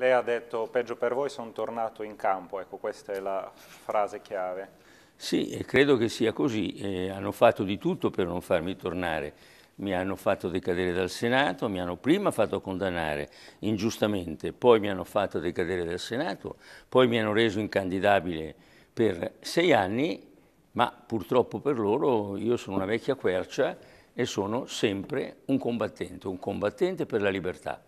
Lei ha detto peggio per voi sono tornato in campo, ecco questa è la frase chiave. Sì, credo che sia così, eh, hanno fatto di tutto per non farmi tornare, mi hanno fatto decadere dal Senato, mi hanno prima fatto condannare ingiustamente, poi mi hanno fatto decadere dal Senato, poi mi hanno reso incandidabile per sei anni, ma purtroppo per loro io sono una vecchia quercia e sono sempre un combattente, un combattente per la libertà.